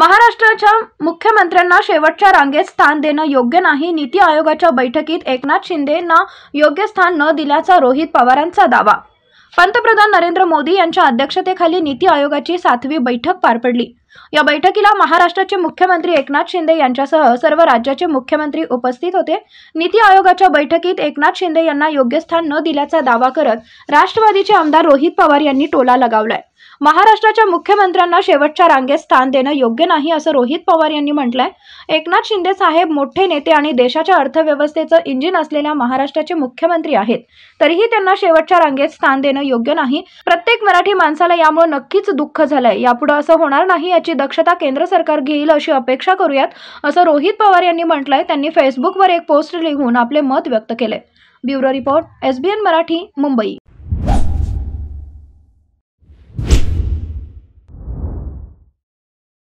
महाराष्ट्राच्या मुख्यमंत्र्यांना शेवटच्या रांगेत स्थान देणं योग्य नाही नीती आयोगाच्या बैठकीत एकनाथ शिंदेंना योग्य स्थान न दिल्याचा रोहित पवारांचा दावा पंतप्रधान नरेंद्र मोदी यांच्या अध्यक्षतेखाली नीती आयोगाची सातवी बैठक पार पडली या बैठकीला महाराष्ट्राचे मुख्यमंत्री एकनाथ शिंदे यांच्यासह सर्व राज्याचे मुख्यमंत्री उपस्थित होते नीती आयोगाच्या बैठकीत एकनाथ शिंदे यांना योग्य स्थान न दिल्याचा दावा करत राष्ट्रवादीचे आमदार रोहित पवार यांनी टोला लगावलाय महाराष्ट्राच्या मुख्यमंत्र्यांना शेवटच्या रांगेत स्थान देणं योग्य नाही असं रोहित पवार यांनी म्हटलंय एकनाथ शिंदे साहेब मोठे नेते आणि देशाच्या अर्थव्यवस्थेचं इंजिन असलेल्या महाराष्ट्राचे मुख्यमंत्री आहेत तरीही त्यांना शेवटच्या रांगेत स्थान देणं योग्य नाही प्रत्येक मराठी माणसाला यामुळे नक्कीच दुःख झालंय यापुढे असं होणार नाही याची याची दक्षता केंद्र सरकार घेईल अशी अपेक्षा करूयात असं रोहित पवार यांनी म्हटलंय त्यांनी फेसबुकवर एक पोस्ट लिहून आपले मत व्यक्त केले bureau report SBN Marathi Mumbai